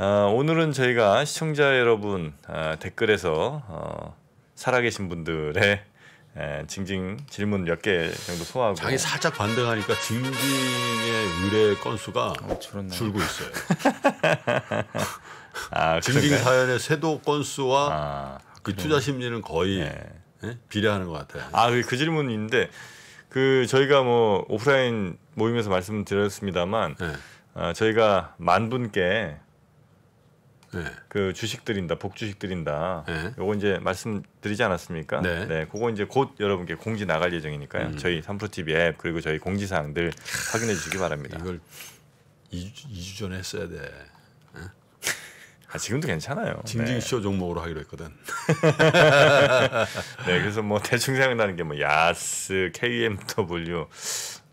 어, 오늘은 저희가 시청자 여러분 어, 댓글에서 어, 살아계신 분들의 에, 징징 질문 몇 개 정도 소화하고 자기 살짝 반등하니까 징징의 의뢰 건수가 줄고 있어요. 아, 징징 사연의 세도 건수와 아, 그 투자 심리는 거의 네. 예? 비례하는 것 같아요. 아그 그 질문인데 그 저희가 뭐 오프라인 모임에서 말씀드렸습니다만 네. 어, 저희가 만 분께 네. 그 주식 드린다, 복주식 드린다. 네. 요거 이제 말씀드리지 않았습니까? 네. 네. 그거 이제 곧 여러분께 공지 나갈 예정이니까요. 음. 저희 삼프로 TV 앱 그리고 저희 공지 사항들 확인해 주시기 바랍니다. 이걸 2주, 2주 전에 했어야 돼. 아, 지금도 괜찮아요. 징징쇼 네. 종목으로 하기로 했거든. 네, 그래서 뭐 대충 생각나는 게 뭐 야스, KMW,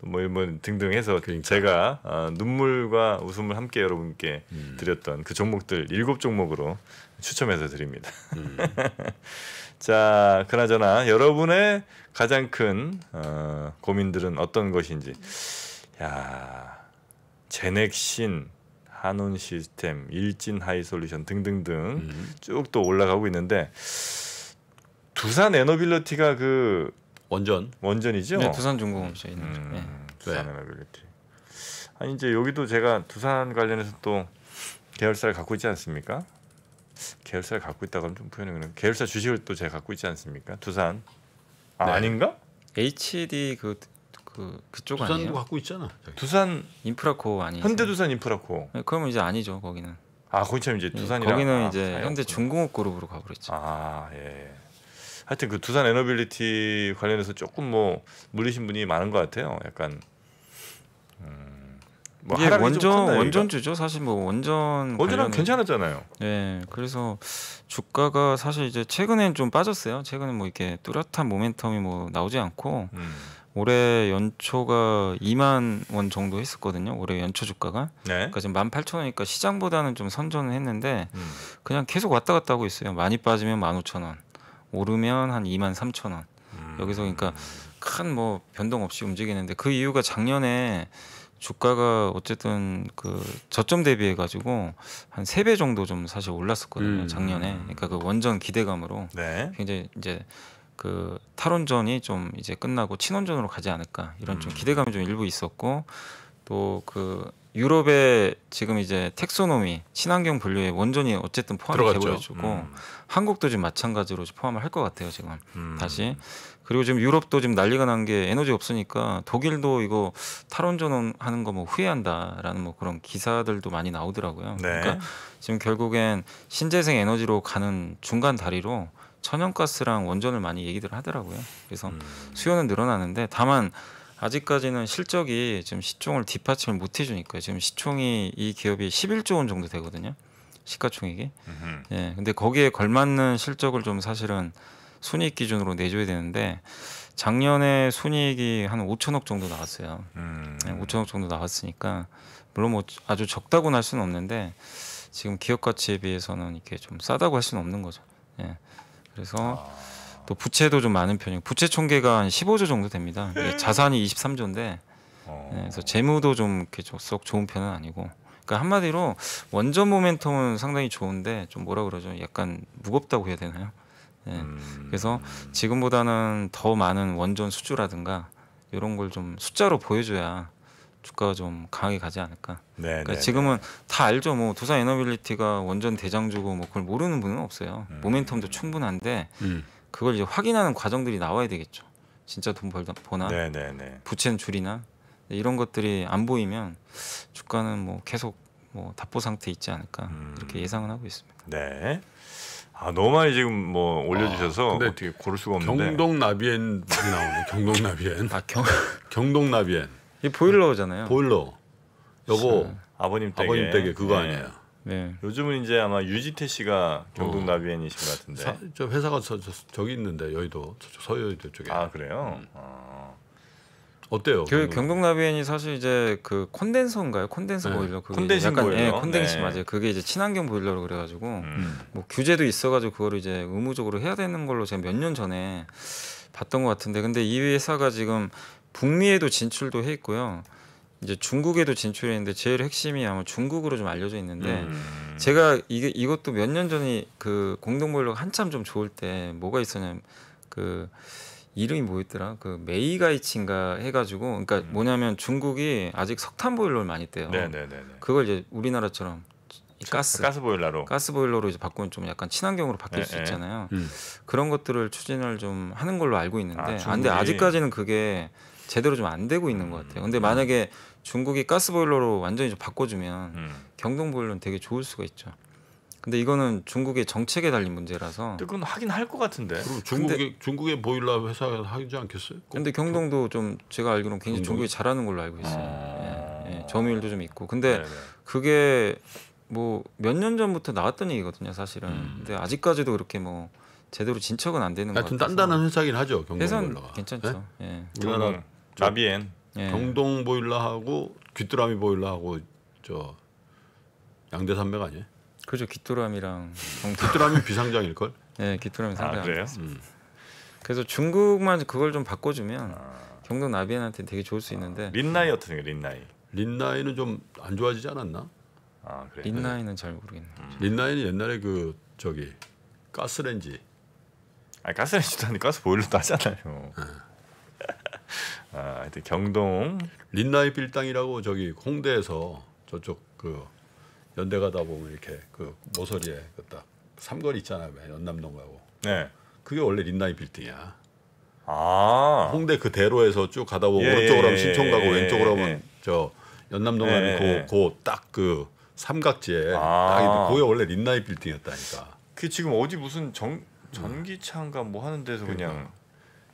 뭐뭐 등등 해서 그러니까. 제가 아, 눈물과 웃음을 함께 여러분께 음. 드렸던 그 종목들 일곱 종목으로 추첨해서 드립니다. 음. 자, 그나저나 여러분의 가장 큰 어, 고민들은 어떤 것인지. 야, 제넥신, 한온 시스템, 일진 하이 솔루션 등등등 음. 쭉또 올라가고 있는데 두산 에너빌리티가 그 원전. 원전이죠. 네, 두산 중공업체 있는. 음, 네. 두산 네. 에너빌리티. 아니 이제 여기도 제가 두산 관련해서 또 계열사를 갖고 있지 않습니까? 계열사를 갖고 있다 그러면 좀 표현이 그런 계열사 주식을 또 제가 갖고 있지 않습니까? 두산. 아, 네. 아닌가? HD 그, 그 그쪽 아니에요? 갖고 있잖아. 저기. 두산 인프라코 아니 현대두산 인프라코. 네, 그러면 이제 아니죠 거기는. 아거기처 이제 네, 두산이랑 거기는 아, 이제 현대 중공업 그룹으로 가버렸죠. 아 예. 예. 하여튼 그 두산 에너빌리티 관련해서 조금 뭐 물리신 분이 많은 것 같아요. 약간 음, 뭐 예, 원전 원전주죠. 사실 뭐 원전 원전은 괜찮았잖아요. 예, 그래서 주가가 사실 이제 최근엔 좀 빠졌어요. 최근에 뭐 이렇게 뚜렷한 모멘텀이 뭐 나오지 않고. 음. 올해 연초가 2만 원 정도 했었거든요. 올해 연초 주가가. 네. 그러니까 지금 18,000원이니까 시장보다는 좀 선전을 했는데 음. 그냥 계속 왔다 갔다 하고 있어요. 많이 빠지면 15,000원. 오르면 한 2만 3천 원. 음. 여기서 그러니까 큰 뭐 변동 없이 움직이는데 그 이유가 작년에 주가가 어쨌든 그 저점 대비해 가지고 한세배 정도 좀 사실 올랐었거든요 음. 작년에 그러니까 그 원전 기대감으로 네. 굉장히 이제 그 탈원전이 좀 이제 끝나고 친원전으로 가지 않을까 이런 좀 음. 기대감이 좀 일부 있었고 또그 유럽의 지금 이제 텍소노미 친환경 분류에 원전이 어쨌든 포함이 되버려주고 음. 한국도 지금 마찬가지로 포함을 할 것 같아요 지금 음. 다시 그리고 지금 유럽도 지금 난리가 난 게 에너지 없으니까 독일도 이거 탈원전 하는 거 뭐 후회한다라는 뭐 그런 기사들도 많이 나오더라고요. 네. 그러니까 지금 결국엔 신재생 에너지로 가는 중간 다리로 천연가스랑 원전을 많이 얘기들 하더라고요. 그래서 음. 수요는 늘어나는데 다만 아직까지는 실적이 지금 시총을 뒷받침을 못 해주니까 지금 시총이 이 기업이 11조 원 정도 되거든요. 시가총액이. 예. 근데 거기에 걸맞는 실적을 좀 사실은 순이익 기준으로 내줘야 되는데 작년에 순이익이 한 5천억 정도 나왔어요. 음. 5천억 예, 정도 나왔으니까 물론 뭐 아주 적다고 할 수는 없는데 지금 기업 가치에 비해서는 이렇게 좀 싸다고 할 수는 없는 거죠. 예. 그래서 아. 또 부채도 좀 많은 편이고 부채 총계가 한 15조 정도 됩니다. 예, 자산이 23조인데 어. 예, 그래서 재무도 좀 이렇게 썩 좋은 편은 아니고 그러니까 한마디로 원전 모멘텀은 상당히 좋은데 좀 뭐라 그러죠? 약간 무겁다고 해야 되나요? 예. 음. 그래서 지금보다는 더 많은 원전 수주라든가 이런 걸 좀 숫자로 보여줘야 주가가 좀 강하게 가지 않을까. 네, 그러니까 네, 지금은 네. 다 알죠. 뭐 두산 에너빌리티가 원전 대장주고 뭐 그걸 모르는 분은 없어요. 음. 모멘텀도 충분한데 음. 그걸 이제 확인하는 과정들이 나와야 되겠죠. 진짜 돈 벌다 보나 네네네. 네, 네. 부채는 줄이나 이런 것들이 안 보이면 주가는 뭐 계속 뭐 답보 상태 있지 않을까 음. 이렇게 예상은 하고 있습니다. 네. 아 너무 많이 지금 뭐 올려주셔서 아, 어떻게 고를 수가 없는데 경동 나비엔 나오네. 경동 나비엔. 아 경. 경동 나비엔. 이 보일러잖아요. 보일러. 요거 아버님 댁에, 아버님 댁에 그거 네. 아니에요. 네. 요즘은 이제 아마 유지태 씨가 경북 어. 나비엔이신 것 같은데. 사, 저 회사가 저, 저, 기 있는데 여의도 서여의도 쪽에. 아 그래요. 음. 아. 어때요? 그 경북 나비엔이 사실 이제 그 콘덴서인가요? 콘덴서 네. 보일러. 콘덴싱 약간, 예, 보일러. 예, 콘덴싱 네. 맞아요. 그게 이제 친환경 보일러로 그래가지고 음. 음. 뭐 규제도 있어가지고 그거를 이제 의무적으로 해야 되는 걸로 제가 몇 년 전에 봤던 것 같은데 근데 이 회사가 지금 북미에도 진출도 해 있고요. 이제 중국에도 진출했는데 제일 핵심이 아마 중국으로 좀 알려져 있는데 음. 제가 이게 이것도 몇 년 전이 그 공동 보일러가 한참 좀 좋을 때 뭐가 있었냐면 그 이름이 뭐였더라 그 메이가이친가 해가지고 그러니까 음. 뭐냐면 중국이 아직 석탄 보일러를 많이 떼요. 네네네. 그걸 이제 우리나라처럼 가스 가스 보일러로 가스 보일러로 이제 바꾸면 좀 약간 친환경으로 바뀔 에, 예, 수 예. 있잖아요. 에. 음. 그런 것들을 추진을 좀 하는 걸로 알고 있는데, 아, 아 중국아데 아직까지는 그게 제대로 좀 안 되고 있는 것 같아요. 근데 음. 만약에 중국이 가스보일러로 완전히 좀 바꿔주면 음. 경동보일러는 되게 좋을 수가 있죠. 근데 이거는 중국의 정책에 달린 문제라서. 그건 하긴 할 것 같은데. 그럼 중국의 근데, 중국의 보일러 회사가 하지 않겠어요? 근데 경동도 좀 제가 알기로는 굉장히 중국이 잘하는 걸로 알고 있어요. 아... 예, 예, 점유율도 좀 있고. 근데 네네. 네. 그게 뭐 몇 년 전부터 나왔던 얘기거든요, 사실은. 음. 근데 아직까지도 그렇게 뭐 제대로 진척은 안 되는 거 같아요. 하 단단한 회사긴 하죠, 경동 보일러가. 괜찮죠. 네? 예. 우리나라 라비엔 예. 경동 보일러하고 귀뚜라미 보일러하고 저 양대 산맥 아니에요? 그죠 귀뚜라미랑 경동. 귀뚜라미 비상장일 걸? 네 예, 귀뚜라미 상장. 아, 그래요? 음. 그래서 중국만 그걸 좀 바꿔주면 아. 경동 라비엔한테 되게 좋을 수 있는데. 아, 린나이 어떻게 린나이? 린나이는 좀 안 좋아지지 않았나? 아 그래. 린나이는 잘 모르겠네. 음. 린나이는 옛날에 그 저기 가스렌지. 아 가스렌지도 아니 가스 보일러도 하잖아요. 음. 아, 하여튼 경동 린나이 빌당이라고 저기 홍대에서 저쪽 그 연대 가다 보면 이렇게 그 모서리에 그딱 삼거리 있잖아요. 연남동 가고. 네. 그게 원래 린나이 빌딩이야. 아. 홍대 그 대로에서 쭉 가다 보면 예, 예 오른쪽으로 하면 예, 신촌 가고 예, 예, 왼쪽으로 하면 예, 저 연남동 가면 고딱그 삼각지에 아. 그게 원래 린나이 빌딩이었다니까. 그 지금 어디 무슨 정 전기차인가 뭐 하는 데서 그냥, 그냥.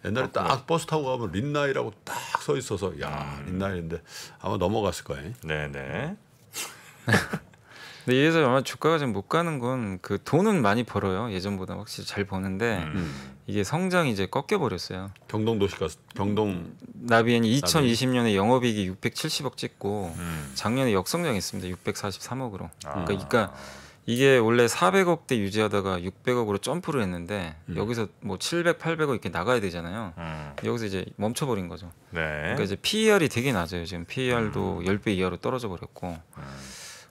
옛날에 그렇구나. 딱 버스 타고 가면 린나이라고 딱 서 있어서 야 음. 린나이인데 아마 넘어갔을 거예요. 네네. 근데 이래서 아마 주가가 지금 못 가는 건 그 돈은 많이 벌어요 예전보다 확실히 잘 버는데 음. 음. 이게 성장이 이제 꺾여 버렸어요. 경동 도시가 음, 경동 나비엔 2020년에 영업이익이 670억 찍고 음. 작년에 역성장했습니다 643억으로. 아. 그러니까, 그러니까 이게 원래 400억대 유지하다가 600억으로 점프를 했는데 음. 여기서 뭐 700, 800억 이렇게 나가야 되잖아요. 음. 여기서 이제 멈춰버린 거죠. 네. 그러니까 이제 PER이 되게 낮아요. 지금 PER도 음. 10배 이하로 떨어져 버렸고. 음.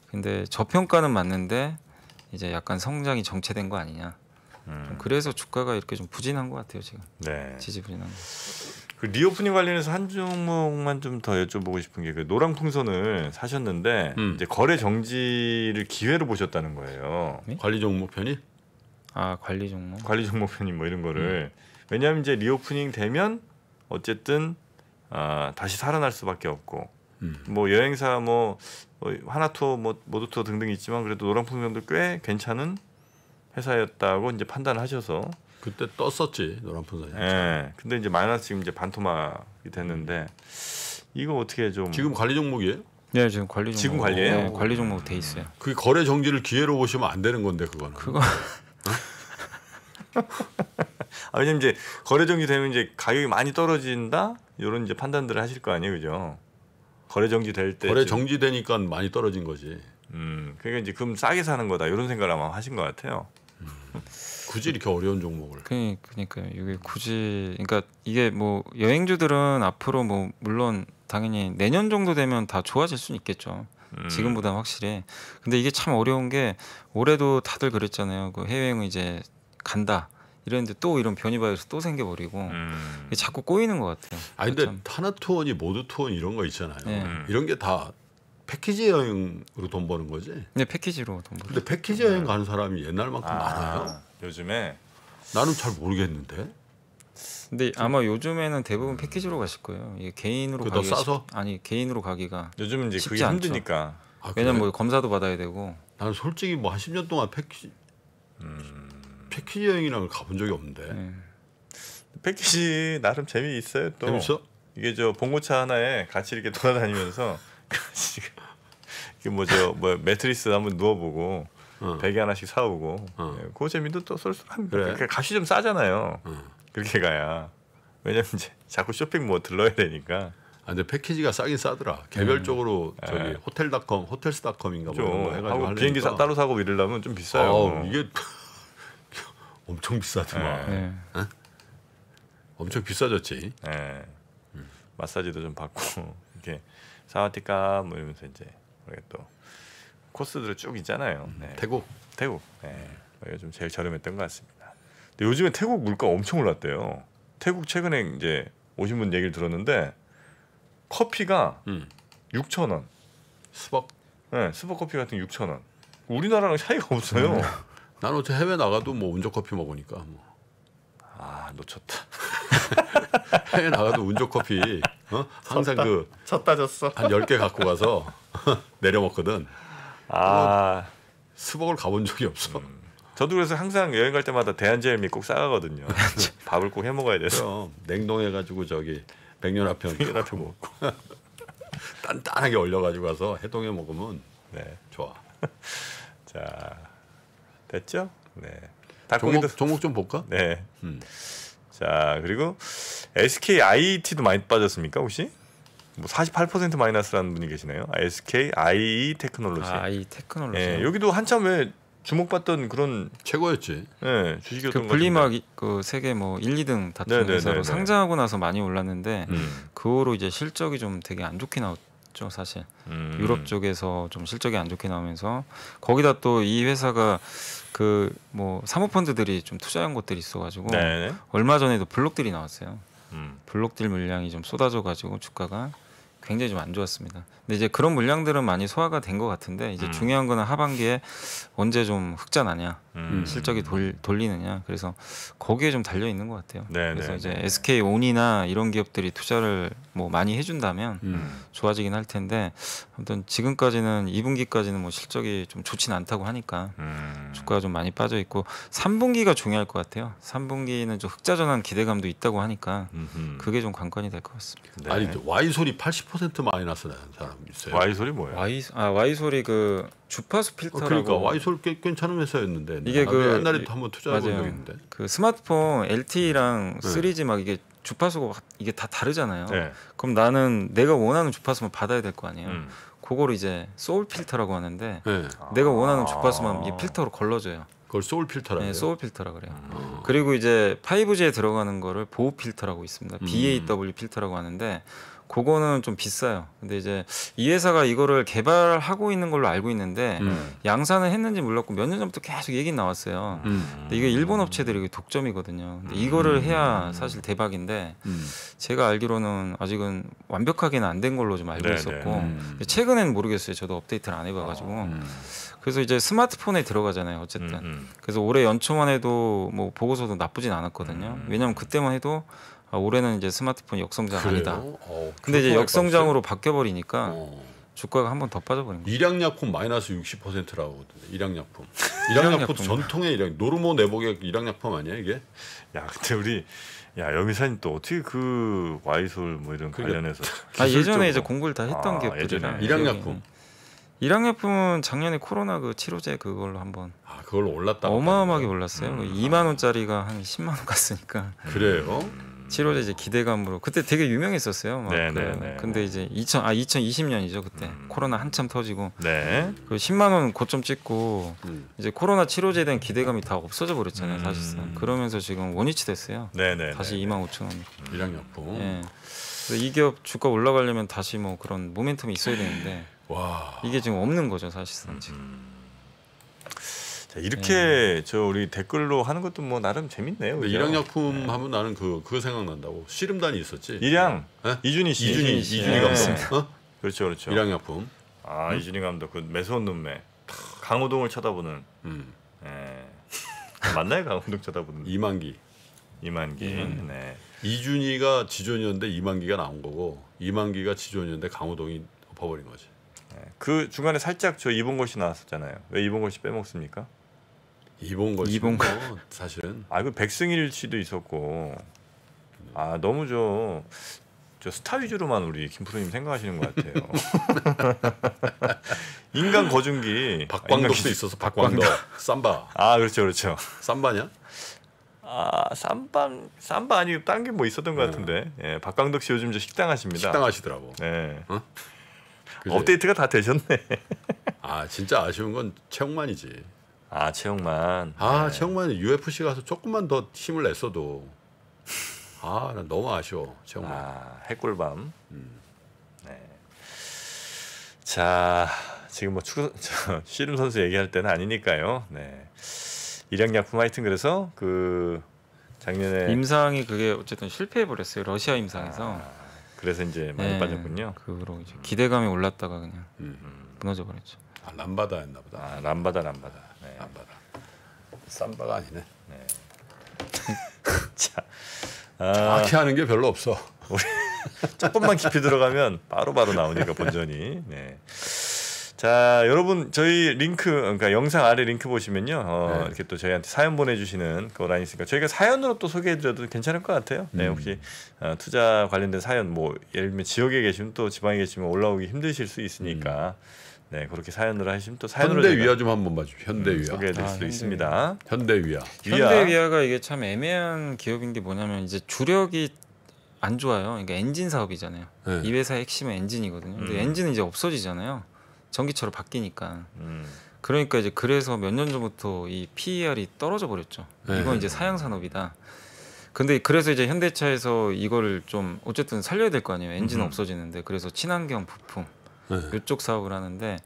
근데 저평가는 맞는데 이제 약간 성장이 정체된 거 아니냐. 음. 그래서 주가가 이렇게 좀 부진한 것 같아요 지금. 네. 지지부진한. 거. 그 리오프닝 관련해서 한 종목만 좀 더 여쭤보고 싶은 게 그노랑 풍선을 사셨는데 음. 이제 거래 정지를 기회로 보셨다는 거예요. 네? 관리 종목 편입? 아 관리 종목. 관리 종목 편입 뭐 이런 거를 음. 왜냐하면 이제 리오프닝 되면 어쨌든 아, 다시 살아날 수밖에 없고 음. 뭐 여행사 뭐, 뭐 하나 투어 뭐 모두 투어 등등 있지만 그래도 노랑 풍선도 꽤 괜찮은 회사였다고 이제 판단하셔서 그때 떴었지 노란 풍선이. 예. 근데 이제 마이너스 지금 이제 반토막이 됐는데 이거 어떻게 좀 지금 관리 종목이에요? 네 지금 관리 종목. 지금 관리예요? 네, 관리 종목 돼 있어요. 그 거래 정지를 기회로 보시면 안 되는 건데 그거는. 그거. 아, 왜냐면 이제 거래 정지 되면 이제 가격이 많이 떨어진다 이런 이제 판단들을 하실 거 아니에요, 그죠? 거래 정지 될 때. 거래 정지 되니까 많이 떨어진 거지. 음, 그러니까 이제 금 싸게 사는 거다 이런 생각을 아마 하신 것 같아요. 음. 굳이 이렇게 어려운 종목을. 그, 그니까요. 이게 굳이 그러니까 이게 뭐 여행주들은 앞으로 뭐 물론 당연히 내년 정도 되면 다 좋아질 수는 있겠죠. 음. 지금보다 확실히. 근데 이게 참 어려운 게 올해도 다들 그랬잖아요. 그 해외여행 이제 간다. 이랬는데 또 이런 변이 바이러스 또 생겨버리고 음. 자꾸 꼬이는 것 같아요. 아 근데 참. 그렇죠. 하나 투어니 모두 투어니 이런 거 있잖아요. 네. 음. 이런 게 다 패키지 여행으로 돈 버는 거지? 네 패키지로 돈 버는. 근데 패키지 여행 가는 사람이 옛날만큼 아. 많아요? 요즘에 나는 잘 모르겠는데. 근데 아마 요즘에는 대부분 패키지로 가실 거예요. 이게 개인으로 가기가 쉽- 싸서? 아니 개인으로 가기가 요즘은 이제 쉽지 그게 않죠. 힘드니까 아, 왜냐면 그래? 뭐 검사도 받아야 되고 나는 솔직히 뭐한 10년 동안 패키지 패키지 여행이랑 가본 적이 없는데. 네. 패키지 나름 재미 있어요 또 재밌어? 이게 저 봉고차 하나에 같이 이렇게 돌아다니면서 같이 게 뭐죠 뭐 매트리스 한번 누워보고 어. 베개 하나씩 사오고 어. 그 재미도 또 쏠쏠합니다. 그래. 그러니까 값이 좀 싸잖아요. 어. 그렇게 가야 왜냐면 이제 자꾸 쇼핑 뭐 들러야 되니까. 아 근데 패키지가 싸긴 싸더라. 개별적으로 음. 예. 저기 에. 호텔닷컴, 호텔스닷컴인가 뭐 해가지고 비행기 사, 따로 사고 이러려면 좀 비싸요. 아 이게 엄청 비싸더만. 예. 네. 엄청 비싸졌지. 네. 음. 마사지도 좀 받고 이렇게 사와티카 뭐 이러면서 이제 우리가 또 코스들을 쭉 있잖아요. 음, 네. 태국, 태국. 네. 뭐 요즘 제일 저렴했던 것 같습니다. 근데 요즘에 태국 물가 엄청 올랐대요. 태국 최근에 이제 오신 분 얘기를 들었는데 커피가 음. 6천 원. 수박. 네, 수박 커피 같은 6천 원. 우리나라랑 차이가 없어요. 음. 난 어째 해외 나가도 뭐 운전 커피 먹으니까 뭐. 아 놓쳤다. 해외 나가도 운전 커피. 어? 항상 그 쳤다 졌어. 한1개 갖고 가서 내려 먹거든. 아. 뭐 수복을 가본 적이 없어. 음. 저도 그래서 항상 여행 갈 때마다 대한제일미 꼭 싸가거든요. 밥을 꼭 해 먹어야 돼서. 냉동해가지고 저기 백년화평. 백년화평 먹고. 단단하게 얼려가지고 가서 해동해 먹으면 네. 좋아. 자 됐죠? 네. 닭 종목, 종목 좀 볼까? 네. 음. 자 그리고 SK IT도 많이 빠졌습니까 혹시? 뭐48% 마이너스라는 분이 계시네요. SK IE 테크놀로지. 아, IE 테크놀로지. 예, 여기도 한참 왜 주목받던 그런 최고였지. 예, 주식이었던 그 분리막 그 세계 뭐 1, 2등 다툰 회사로 상장하고 나서 많이 올랐는데 음. 그 후로 이제 실적이 좀 되게 안 좋게 나왔죠, 사실. 음. 유럽 쪽에서 좀 실적이 안 좋게 나오면서 거기다 또 이 회사가 그 뭐 사모펀드들이 좀 투자한 것들이 있어가지고 네네. 얼마 전에도 블록들이 나왔어요. 음. 블록딜 물량이 좀 쏟아져 가지고 주가가 굉장히 좀 안 좋았습니다. 근데 이제 그런 물량들은 많이 소화가 된 것 같은데 이제 음. 중요한 거는 하반기에 언제 좀 흑자 나냐. 음. 음. 실적이 돌, 리느냐 그래서 거기에 좀 달려 있는 것 같아요. 네, 네 그래서 이제 SK 네. 온이나 이런 기업들이 투자를 뭐 많이 해준다면 음. 좋아지긴 할 텐데 아무튼 지금까지는 2분기까지는 뭐 실적이 좀 좋진 않다고 하니까 음. 주가가 좀 많이 빠져 있고 3분기가 중요할 것 같아요. 3분기는 좀 흑자 전환 기대감도 있다고 하니까 음흠. 그게 좀 관건이 될 것 같습니다. 네. 아니 Y 소리 80% 마이너스 나는 사람 있어요. Y 소리 뭐예요? Y 아 Y 소리 그 주파수 어, 필터라고. 그러니까 와이솔 꽤 괜찮은 회사였는데 이게 아, 그 옛날에 도 한번 투자한 적있데그 스마트폰 LTE랑 네. 3G 막 이게 주파수가 이게 다 다르잖아요. 네. 그럼 나는 내가 원하는 주파수만 받아야 될 거 아니에요. 음. 그거를 이제 소울 필터라고 하는데 네. 내가 원하는 아. 주파수만 이 필터로 걸러줘요. 그걸 소울 필터라고 네, 소울 필터라 그래요. 음. 그리고 이제 5G에 들어가는 거를 보호 필터라고 있습니다. 음. BAW 필터라고 하는데 그거는 좀 비싸요. 근데 이제 이 회사가 이거를 개발하고 있는 걸로 알고 있는데 음. 양산을 했는지 몰랐고 몇 년 전부터 계속 얘기 나왔어요. 음. 근데 이게 일본 업체들이 독점이거든요. 근데 이거를 음. 해야 사실 대박인데 음. 제가 알기로는 아직은 완벽하게는 안 된 걸로 좀 알고 네네. 있었고 네. 음. 최근엔 모르겠어요. 저도 업데이트를 안 해봐가지고. 어. 그래서 이제 스마트폰에 들어가잖아요. 어쨌든. 그래서 올해 연초만 해도 뭐 보고서도 나쁘진 않았거든요. 왜냐면 그때만 해도 아, 올해는 이제 스마트폰 역성장 그래요? 아니다. 어, 근데 이제 역성장으로 바뀌어 버리니까 어. 주가가 한 번 더 빠져버린 거예요. 일양약품 마이너스 60%라고 하거든 일양약품. 일양약품 전통의 일양 노르모 내복의 일양약품 아니야 이게? 야 근데 우리 야 여미사님 또 어떻게 그 와이솔 뭐 이런 그러 그러니까 관련해서 아 예전에 이제 공부를 다 했던 아, 기업들이 일양약품. 음. 일양약품은 작년에 코로나 그 치료제 그걸로 한번 아 그걸로 올랐다 어마어마하게 올랐어요. 음. 2만 원짜리가 한 10만 원 갔으니까 그래요. 음. 7월에 이제 기대감으로 그때 되게 유명했었어요. 막 네, 네 그, 네, 근데 이제 2000, 아 2020년이죠 그때 음. 코로나 한참 터지고 네. 그 10만 원 고점 찍고 음. 이제 코로나 치료제에 대한 기대감이 다 없어져 버렸잖아요 음. 사실상 그러면서 지금 원위치 됐어요. 네네. 네, 네, 다시 2만 5천 원. 일량약보 예. 이 기업 주가 올라가려면 다시 뭐 그런 모멘텀이 있어야 되는데 와. 이게 지금 없는 거죠 사실상 음. 지금. 자, 이렇게 네. 저 우리 댓글로 하는 것도 뭐 나름 재밌네요. 그렇죠? 일양약품 네. 하면 나는 그 그거 생각난다고. 씨름단이 있었지. 일양 네? 예? 이준희 씨. 이준희 이준희 예. 감독. 어? 그렇죠, 그렇죠. 일양약품. 아 음? 이준희 감독 그 매서운 눈매. 강호동을 쳐다보는. 음. 네. 맞나요, 강호동 쳐다보는? 이만기. 이만기. 음. 네. 이준희가 지존이었는데 이만기가 나온 거고 이만기가 지존이었는데 강호동이 엎어버린 거지. 그 중간에 살짝 저 입은 것이 나왔었잖아요. 왜 입은 것이 빼먹습니까? 이봉걸 이봉걸 사실은 아그 백승일 씨도 있었고 아 너무 저, 저 스타 위주로만 우리 김프로님 생각하시는 것 같아요. 인간 거중기 박광덕도 있어서 박광덕 쌈바 아 그렇죠 그렇죠 쌈바냐? 아 쌈방 쌈바 아니고 딴게뭐 있었던 것 네. 같은데 예, 박광덕 씨 요즘 저 식당 하십니다. 식당 하시더라고. 네. 예. 어? 업데이트가 다 되셨네. 아 진짜 아쉬운 건 최홍만이지. 아 최영만. 아 네. 최영만이 UFC 가서 조금만 더 힘을 냈어도 아난 너무 아쉬워 최영만. 아 해골밤. 음. 네. 자 지금 뭐추구 저, 씨름 선수 얘기할 때는 아니니까요. 네. 일양약품 하여튼 그래서 그 작년에 임상이 그게 어쨌든 실패해 버렸어요 러시아 임상에서. 아, 그래서 이제 많이 네, 빠졌군요. 그로 이제 기대감이 올랐다가 그냥 음. 무너져 버렸죠. 아 람바다였나 보다. 아 람바다 람바다. 삼바가. 삼바가 아니네. 네. 자, 아, 정확히 하는 게 별로 없어. 조금만 깊이 들어가면 바로바로 바로 나오니까 본전이. 네. 자 여러분 저희 링크 그러니까 영상 아래 링크 보시면요 어, 네. 이렇게 또 저희한테 사연 보내주시는 그 라인 있으니까 저희가 사연으로 또 소개해드려도 괜찮을 것 같아요. 네 음. 혹시 어, 투자 관련된 사연 뭐 예를 들면 지역에 계시면 또 지방에 계시면 올라오기 힘드실 수 있으니까 음. 네 그렇게 사연을 하시면 또 사연으로 현대위아 좀 한번 봐주 음, 현대위아 소개해드릴 아, 수도 현대... 있습니다. 현대위아 현대위아가 이게 참 애매한 기업인 게 뭐냐면 이제 주력이 안 좋아요. 그러니까 엔진 사업이잖아요. 네. 이 회사의 핵심은 엔진이거든요. 근데 음. 엔진은 이제 없어지잖아요. 전기차로 바뀌니까. 음. 그러니까 이제 그래서 몇 년 전부터 이 PER이 떨어져 버렸죠. 네. 이건 이제 사양 산업이다. 근데 그래서 이제 현대차에서 이거를 좀 어쨌든 살려야 될 거 아니에요. 엔진 은 음. 없어지는데 그래서 친환경 부품 네. 이쪽 사업을 하는데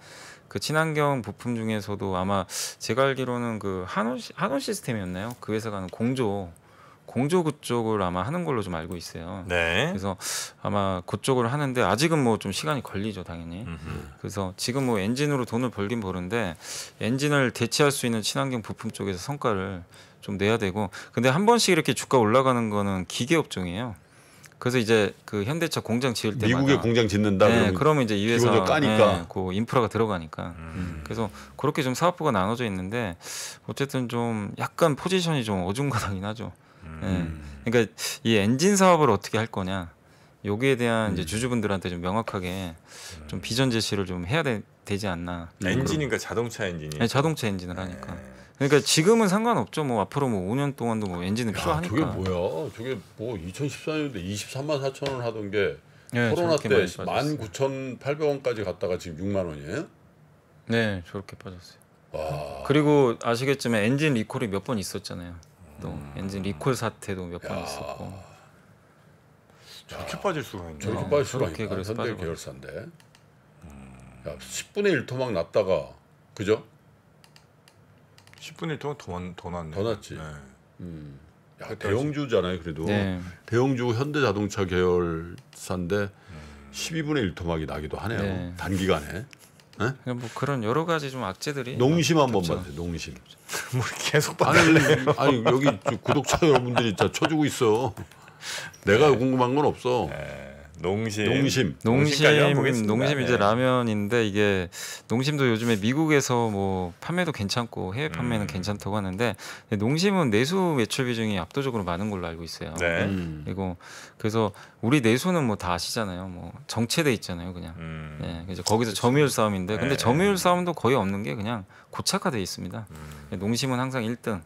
그 친환경 부품 중에서도 아마 제가 알기로는 그 한원 한원 시스템이었나요? 그 회사가는 공조 공조 그쪽을 아마 하는 걸로 좀 알고 있어요. 네. 그래서 아마 그쪽을 하는데 아직은 뭐 좀 시간이 걸리죠, 당연히. 음흠. 그래서 지금 뭐 엔진으로 돈을 벌긴 버는데 엔진을 대체할 수 있는 친환경 부품 쪽에서 성과를 좀 내야 되고 근데 한 번씩 이렇게 주가 올라가는 거는 기계 업종이에요. 그래서 이제 그 현대차 공장 지을 때 미국에 공장 짓는다 네, 그러면, 이제 이 회사 까니까 네, 그 인프라가 들어가니까 음. 음. 그래서 그렇게 좀 사업부가 나눠져 있는데 어쨌든 좀 약간 포지션이 좀 어중간하긴 하죠. 음. 네. 그러니까 이 엔진 사업을 어떻게 할 거냐 여기에 대한 음. 이제 주주분들한테 좀 명확하게 좀 음. 비전 제시를 좀 해야 되, 지 않나. 엔진인가 자동차 엔진이. 네, 자동차 엔진을 하니까. 네. 그러니까 지금은 상관없죠. 뭐 앞으로 뭐 5년 동안도 뭐 엔진은 야, 필요하니까. 저게 뭐야? 저게 뭐2 0 1 4년도 23만 4천 원 하던 게 네, 코로나 때 19,800원까지 갔다가 지금 6만 원이에요? 네, 저렇게 빠졌어요. 와. 그리고 아시겠지만 엔진 리콜이 몇 번 있었잖아요. 또 음. 엔진 리콜 사태도 몇 번 있었고. 저렇게 야. 빠질 수가 있네. 저렇게 빠질 수가 있네. 현대 계열사인데. 음. 야, 10분의 1 토막 났다가 그죠? 10분의 1통은 더, 더 났네. 더 났지. 네. 음. 야, 그 대형주잖아요. 그래도 네. 대형주 현대자동차 계열사인데 음. 12분의 1 토막이 나기도 하네요. 네. 단기간에. 네? 그러니까 뭐 그런 여러 가지 좀 악재들이 농심 한번 봐세요 농심. 뭐 계속 받아 아니, 아니 여기 구독자 여러분들이 다 쳐주고 있어. 내가 네. 궁금한 건 없어. 네. 농심. 농심. 농심. 농심 이제 네. 라면인데 이게 농심도 요즘에 미국에서 뭐 판매도 괜찮고 해외 판매는 음. 괜찮다고 하는데 농심은 내수 매출 비중이 압도적으로 많은 걸로 알고 있어요. 네. 음. 그리고 그래서 우리 내수는 뭐 다 아시잖아요. 뭐 정체돼 있잖아요, 그냥. 음. 예. 네, 그래 거기서 그치. 점유율 싸움인데 근데 네. 점유율 싸움도 거의 없는 게 그냥 고착화돼 있습니다. 음. 농심은 항상 1등.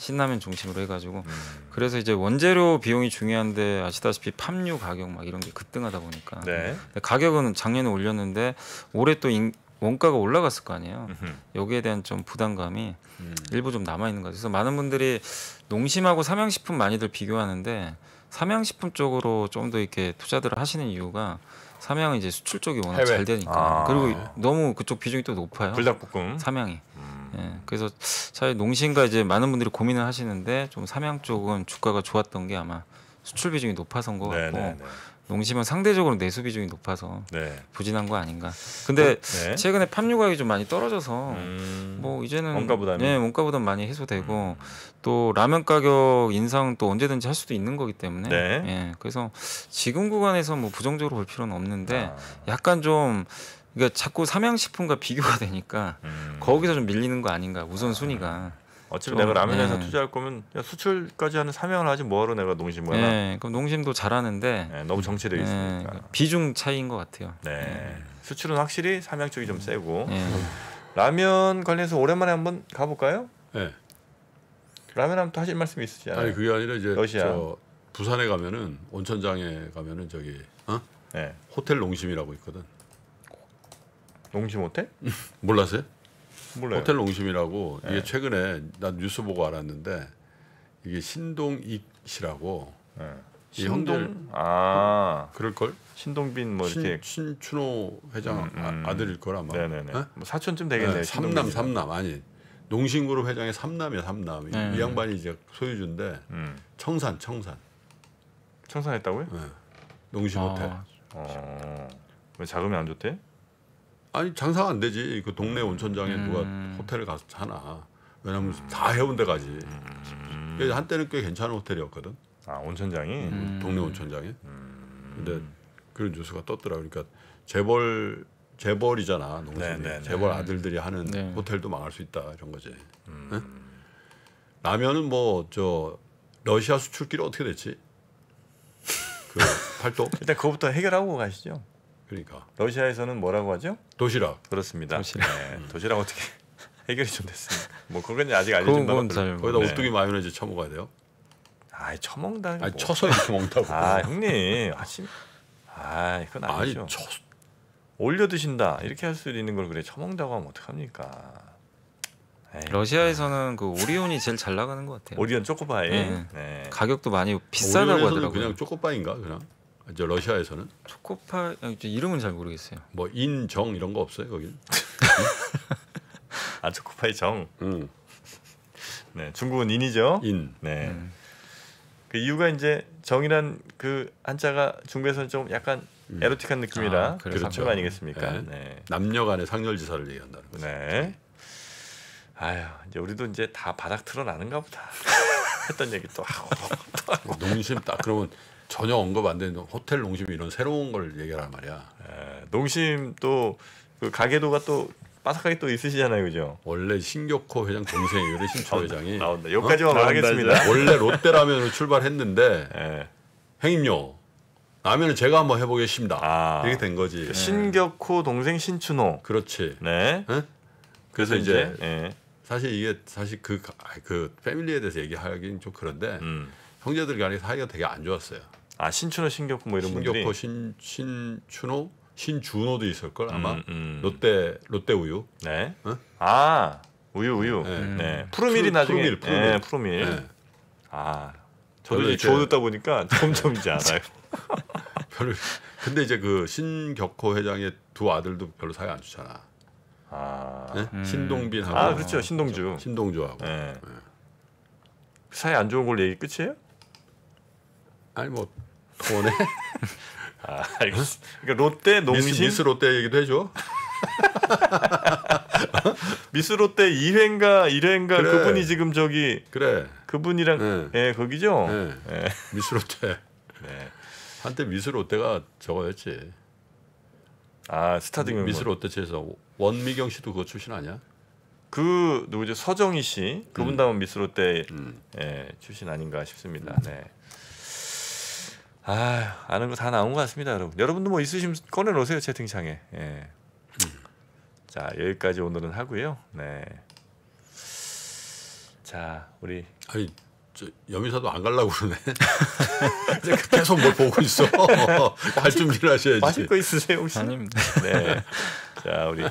신라면 중심으로 해가지고 음. 그래서 이제 원재료 비용이 중요한데 아시다시피 팜유 가격 막 이런 게 급등하다 보니까 네. 가격은 작년에 올렸는데 올해 또 인, 원가가 올라갔을 거 아니에요. 음흠. 여기에 대한 좀 부담감이 음. 일부 좀 남아 있는 것 같아서 많은 분들이 농심하고 삼양식품 많이들 비교하는데 삼양식품 쪽으로 좀 더 이렇게 투자들을 하시는 이유가 삼양은 이제 수출 쪽이 워낙 해외. 잘 되니까 아. 그리고 너무 그쪽 비중이 또 높아요. 불닭볶음. 삼양이. 음. 예, 그래서 사실 농심과 이제 많은 분들이 고민을 하시는데 좀 삼양 쪽은 주가가 좋았던 게 아마 수출 비중이 높아서인 것 네, 같고 네네네. 네. 농심은 상대적으로 내수 비중이 높아서 네. 부진한 거 아닌가. 근데 그, 네. 최근에 팜유 가격이 좀 많이 떨어져서 음... 뭐 이제는 원가 부담이 예, 원가 보다 많이 해소되고 음... 또 라면 가격 인상 또 언제든지 할 수도 있는 거기 때문에 네. 예, 그래서 지금 구간에서 뭐 부정적으로 볼 필요는 없는데 아... 약간 좀 그러니까 자꾸 삼양식품과 비교가 되니까 음... 거기서 좀 밀리는 거 아닌가 우선 순위가. 어차피 그렇죠. 내가 라면 에서 네. 예. 투자할 거면 야, 수출까지 하는 사명을 하지 뭐하러 내가 농심을 하 네, 예, 그럼 농심도 잘하는데 네, 너무 정체되어 있으니까. 비중 차이인 것 같아요. 네. 수출은 확실히 사명 쪽이 좀 세고 라면 관련해서 오랜만에 한번 가볼까요? 네. 라면 하면 또 하실 말씀이 있으시지 아니 그게 아니라 이제 러시아. 저 부산에 가면은 온천장에 가면은 저기 어? 네. 호텔 농심이라고 있거든. 농심 호텔? 몰랐어요? 몰라요. 호텔 농심이라고 네. 이게 최근에 난 뉴스 보고 알았는데 이게 신동익씨라고 네. 신동 아 그럴 걸 신동빈 뭐 이렇게 신춘호 회장 음, 음. 아, 들일 걸 아마 네네네 네, 네. 네? 뭐 사촌쯤 되겠네요 네, 삼남 삼남 아니 농심그룹 회장의 삼남이야 삼남 네. 이 양반이 이제 소유주인데 음. 청산 청산 청산했다고요? 네. 농심 아. 호텔 어. 왜 자금이 안 좋대? 아니 장사가 안 되지. 그 동네 온천장에 누가 음. 호텔을 가서 자나. 왜냐면 다 해운대 가지. 음. 한때는 꽤 괜찮은 호텔이었거든. 아 온천장이 음, 동네 온천장에. 근데 그런 뉴스가 떴더라. 그러니까 재벌 재벌이잖아 농촌이 네, 네, 네. 재벌 아들들이 하는 호텔도 망할 수 있다 이런 거지. 라면은 뭐 저 러시아 수출길이 어떻게 됐지? 그 팔도 일단 그거부터 해결하고 가시죠. 그러니까 러시아에서는 뭐라고 하죠? 도시락. 그렇습니다. 도시락. 네, 음. 도시락 어떻게 해결이 좀됐습니뭐 그건 아직 알려진 바가 없어요. 거기다 오뚜기 마요네즈 쳐먹어야 돼요. 아, 쳐먹다. 아 뭐. 쳐서 이렇게 먹다고. 아, 형님. 아침. 아, 그건 아니죠. 아니, 쳐... 올려 드신다. 이렇게 할 수 있는 걸 그래. 쳐먹다고 하면 어떡합니까? 에이, 러시아에서는 그 오리온이 제일 잘 나가는 것 같아요. 오리온 초코바이. 네. 네. 가격도 많이 비싸다고 하더라고요. 그냥 초코바인가 그냥? 이제 러시아에서는 초코파 아, 이름은 잘 모르겠어요. 뭐 인 정 이런 거 없어요 거기는? 아 초코파이 정. 음. 네 중국은 인이죠. 인. 네. 음. 그 이유가 이제 정이란 그 한자가 중국에서는 좀 약간 음. 에로틱한 느낌이라 아, 그렇죠. 상품 아니겠습니까? 네. 네. 남녀간의 상렬지사를 얘기한다는 거죠. 네. 아유 이제 우리도 이제 다 바닥 틀어나는가 보다. 했던 얘기 또 하고 또 하고. 농심 딱 그러면 전혀 언급 안 되는 호텔 농심 이런 새로운 걸 얘기하란 말이야. 에, 예, 농심 또그 가게도가 또바삭하게또 있으시잖아요, 그죠? 원래 신격호 회장 동생이에요, 신초 회장이. 나온다. 어? 여기까지만 어? 하겠습니다 원래 롯데라면으로 출발했는데 에. 예. 행임료 라면을 제가 한번 해보겠습니다. 아, 이렇게 된 거지. 네. 신격호 동생 신춘호. 그렇지. 네. 네? 그래서, 이제 네. 사실 이게 사실 그그 아, 그 패밀리에 대해서 얘기하기는 좀 그런데 음. 형제들 간의 사이가 되게 안 좋았어요. 아 신춘호 신격호 뭐 이런 신격호, 분들이 신격호 신춘호 신준호도 있을 걸 아마 음, 음. 롯데 롯데 우유. 네. 어? 아 우유 우유. 네. 네. 프로밀이 음. 프 나중에 푸로밀 프로밀. 네, 프로밀. 네. 아 저도 이제 주워 듣다 보니까 점점 이제 알아요. 별로. 근데 이제 그 신격호 회장의 두 아들도 별로 사이 안 좋잖아. 아 네? 음. 신동빈하고. 아 그렇죠 신동주. 신동주하고. 네. 네. 사이 안 좋은 걸 얘기 끝이에요? 아니 뭐 토원에. 아, 이거 그러니까 롯데 농심 미스, 미스 롯데 얘기도 해줘. 미스 롯데 2회인가 1회인가 그래. 그분이 지금 저기 그래 그분이랑 네. 예 거기죠. 네. 예. 미스 롯데. 네. 한때 미스 롯데가 저거였지. 아 스타 등용 미스 롯데에서 원미경 씨도 그거 출신 아니야? 그 누구죠 서정희 씨 그분 음. 다음 미스 롯데 음. 예, 출신 아닌가 싶습니다. 음. 네. 아, 아는 거 다 나온 것 같습니다, 여러분. 여러분도 뭐 있으시면 꺼내 놓으세요, 채팅창에. 예. 자, 여기까지 오늘은 하고요. 네. 자, 우리 아니 여미사도 안 갈라고 그러네. 계속 뭘 보고 있어. 갈 준비를 하셔야지. 마실 거 있으세요 혹시? 아닙니다. 네. 자 우리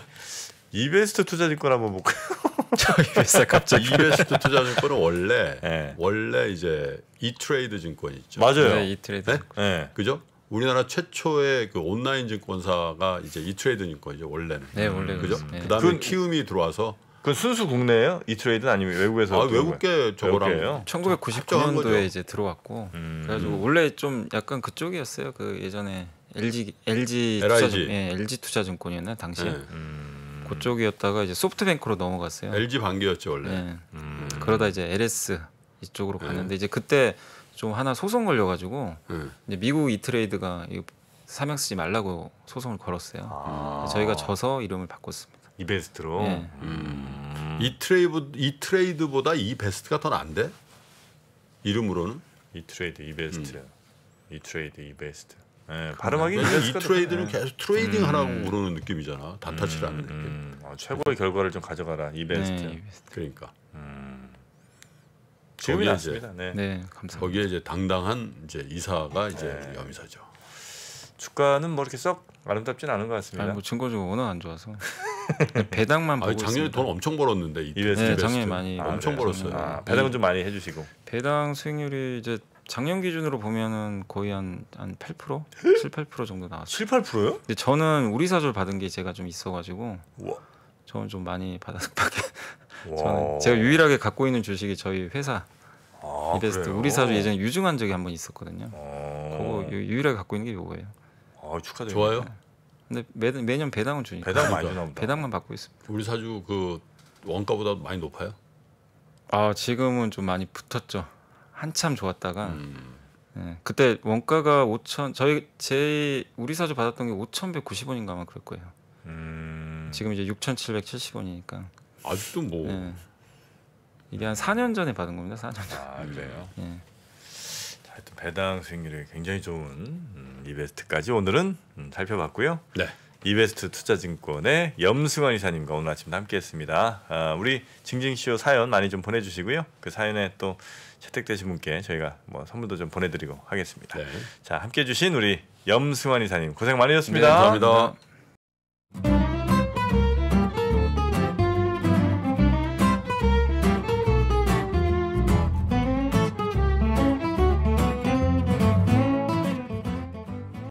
이베스트 투자증권 한번 볼까요? 이베스트 갑자기 이베스트 투자증권은 원래 네. 원래 이제 이트레이드 증권 있죠. 맞아요. 네, 이트레이드. 네? 네. 그죠? 우리나라 최초의 그 온라인 증권사가 이제 이트레이드 증권이죠 원래는. 네 원래는. 그죠? 네. 그다음에 키움이 들어와서. 그 순수 국내예요? 이트레이드는 아니면 외국에서? 아 외국계 저거랑. 1999년도에 이제 들어왔고. 음. 그래가지고 원래 좀 약간 그쪽이었어요. 그 예전에 LG LG 투자증, 예, LG 투자증권이었나 당시 네. 음. 그쪽이었다가 이제 소프트뱅크로 넘어갔어요. LG 반기였죠 원래. 네. 음. 그러다 이제 LS 이쪽으로 네. 갔는데 이제 그때 좀 하나 소송 걸려가지고 네. 이제 미국 이트레이드가 사명 쓰지 말라고 소송을 걸었어요. 아. 네, 저희가 져서 이름을 바꿨습니다. 이베스트로. 네. 음. 이트레이드 이트레이드보다 이베스트가 더 난데 이름으로는 이트레이드 이베스트 음. 이트레이드 이베스트. 네, 발음하기 이 트레이드는 네. 계속 트레이딩 음. 하라고 음. 그러는 느낌이잖아. 단타치라는 음. 느낌. 음, 음. 아, 최고의 결과를 좀 가져가라. 이베스트. 네, 이베스트. 그러니까. 음. 지금이 제 네. 네, 감사합니다. 거기에 이제 당당한 이제 이사가 이제 네. 염이사죠. 주가는 뭐 이렇게 썩 아름답진 않은 것 같습니다. 아니, 뭐 증거주가 워낙 안 좋아서 배당만 보고 아니, 작년에 있습니다. 돈 엄청 벌었는데 이이베 네, 작년에 많이 아, 엄청 네. 그 벌었어요. 아, 배당은 좀 많이 해주시고 배당 수익률이 이제 작년 기준으로 보면은 거의 한 한8% 7, 8% 정도 나왔어요. 7, 8%요? 근데 저는 우리 사주를 받은 게 제가 좀 있어가지고 우와. 저는 좀 많이 받아서 밖에 저는 제가 유일하게 갖고 있는 주식이 저희 회사 아, 이베스트 그래요? 우리 사주 예전에 유증한 적이 한 번 있었거든요. 아. 그거 유일하게 갖고 있는 게 이거예요. 아, 축하드립니다. 좋아요. 근데 매, 매년 배당은 주니까 배당 많이 주나 보다. 배당만 받고 있습니다. 우리 사주 그 원가보다 많이 높아요? 아 지금은 좀 많이 붙었죠. 한참 좋았다가 음. 네, 그때 원가가 5천 저희 제 우리 사주 받았던 게5 1 9 0원인가 아마 그럴 거예요. 음. 지금 이제 6,770원이니까. 아직도 뭐 네. 이게 한 4년 전에 받은 겁니다. 4년 전. 아 그래요. 예. 네. 자, 하여튼 배당 수익률이 굉장히 좋은 음, 이베스트까지 오늘은 음, 살펴봤고요. 네. 이베스트 투자증권의 염승환 이사님과 오늘 아침 함께했습니다. 아, 우리 징징쇼 사연 많이 좀 보내주시고요. 그 사연에 또 채택되신 분께 저희가 뭐 선물도 좀 보내드리고 하겠습니다. 네. 자 함께해 주신 우리 염승환 이사님 고생 많으셨습니다. 네, 감사합니다. 감사합니다.